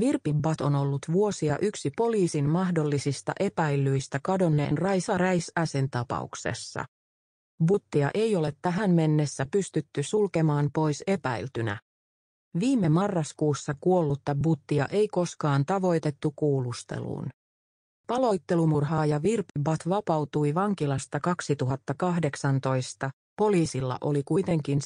Virpin bat on ollut vuosia yksi poliisin mahdollisista epäillyistä kadonneen Raisa Räisäsen tapauksessa. Buttia ei ole tähän mennessä pystytty sulkemaan pois epäiltynä. Viime marraskuussa kuollutta Buttia ei koskaan tavoitettu kuulusteluun. Paloittelumurhaaja bat vapautui vankilasta 2018, poliisilla oli kuitenkin